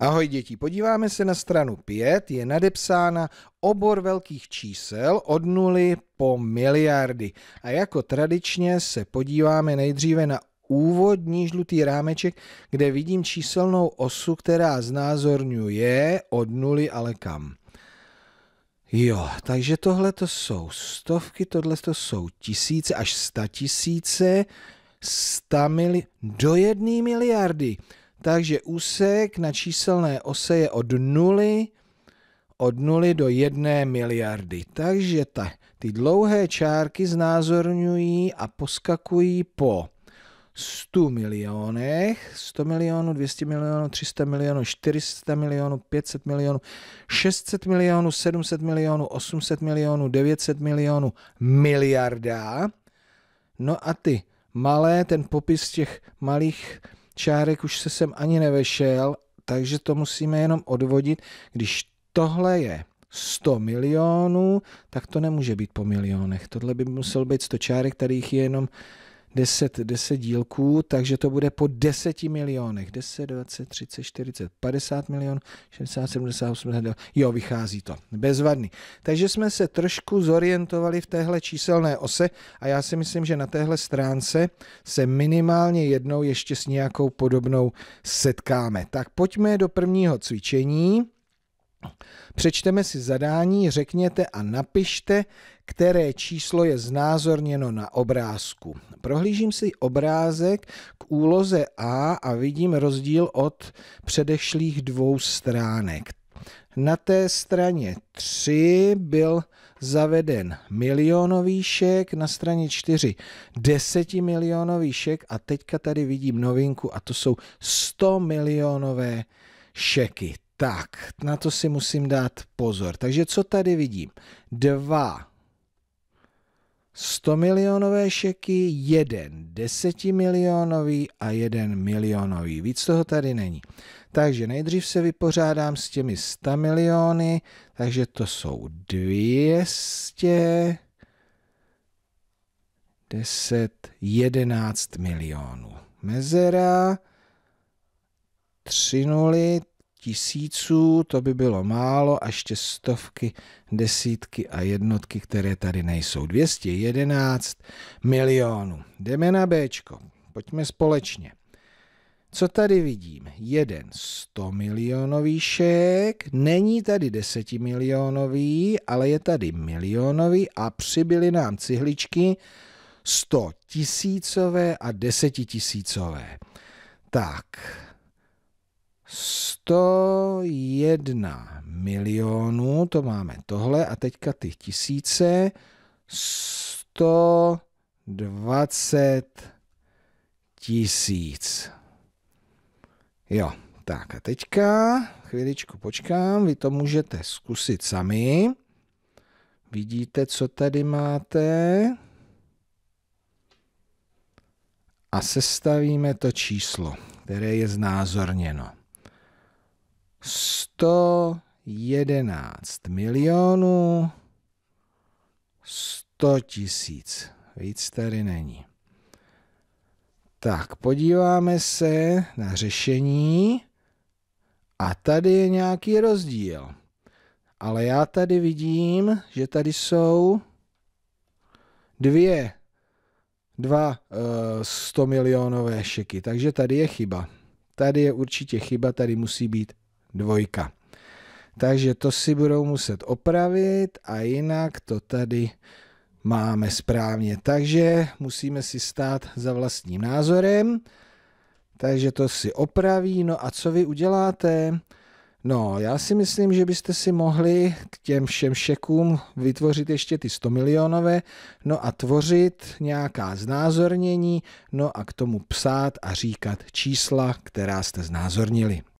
Ahoj děti, podíváme se na stranu 5, je nadepsána obor velkých čísel od nuly po miliardy. A jako tradičně se podíváme nejdříve na úvodní žlutý rámeček, kde vidím číselnou osu, která znázorňuje od nuly ale kam. Jo, takže tohle to jsou stovky, tohle to jsou tisíce až sta tisíce, sta mili... do jedné miliardy. Takže úsek na číselné ose je od 0 od 0 do 1 miliardy. Takže ta, ty dlouhé čárky znázorňují a poskakují po 100 milionech, 100 milionů, 200 milionů, 300 milionů, 400 milionů, 500 milionů, 600 milionů, 700 milionů, 800 milionů, 900 milionů, miliarda. No a ty malé, ten popis těch malých čárek už se sem ani nevešel, takže to musíme jenom odvodit. Když tohle je 100 milionů, tak to nemůže být po milionech. Tohle by musel být 100 čárek, kterých je jenom 10, 10 dílků, takže to bude po 10 milionech. 10, 20, 30, 40, 50 milionů, 60, 70, 80, jo, vychází to. Bezvadný. Takže jsme se trošku zorientovali v téhle číselné ose a já si myslím, že na téhle stránce se minimálně jednou ještě s nějakou podobnou setkáme. Tak pojďme do prvního cvičení. Přečteme si zadání, řekněte a napište, které číslo je znázorněno na obrázku. Prohlížím si obrázek k úloze A a vidím rozdíl od předešlých dvou stránek. Na té straně 3 byl zaveden milionový šek, na straně 4 desetimilionový šek a teďka tady vidím novinku a to jsou 100 milionové šeky. Tak, na to si musím dát pozor. Takže co tady vidím? Dva 100 milionové šeky, jeden 10 milionový a jeden milionový. Víc toho tady není. Takže nejdřív se vypořádám s těmi 100 miliony, takže to jsou 200, 10, 11 milionů. Mezera, 3 nuly, tisíců, to by bylo málo, a ještě stovky, desítky a jednotky, které tady nejsou. 211 milionů. Jdeme na B, pojďme společně. Co tady vidím? Jeden 100 milionový šek, není tady 10 milionový, ale je tady milionový a přibyly nám cihličky 100 tisícové a tisícové Tak, 101 milionů, to máme tohle, a teďka ty tisíce, 120 tisíc. Jo, tak a teďka chvíličku počkám, vy to můžete zkusit sami. Vidíte, co tady máte. A sestavíme to číslo, které je znázorněno. 111 milionů 100 tisíc. Víc tady není. Tak, podíváme se na řešení a tady je nějaký rozdíl. Ale já tady vidím, že tady jsou dvě, dva e, eh, 100 milionové šeky, takže tady je chyba. Tady je určitě chyba, tady musí být dvojka. Takže to si budou muset opravit a jinak to tady máme správně. Takže musíme si stát za vlastním názorem. Takže to si opraví. No a co vy uděláte? No, já si myslím, že byste si mohli k těm všem šekům vytvořit ještě ty 100 milionové, no a tvořit nějaká znázornění, no a k tomu psát a říkat čísla, která jste znázornili.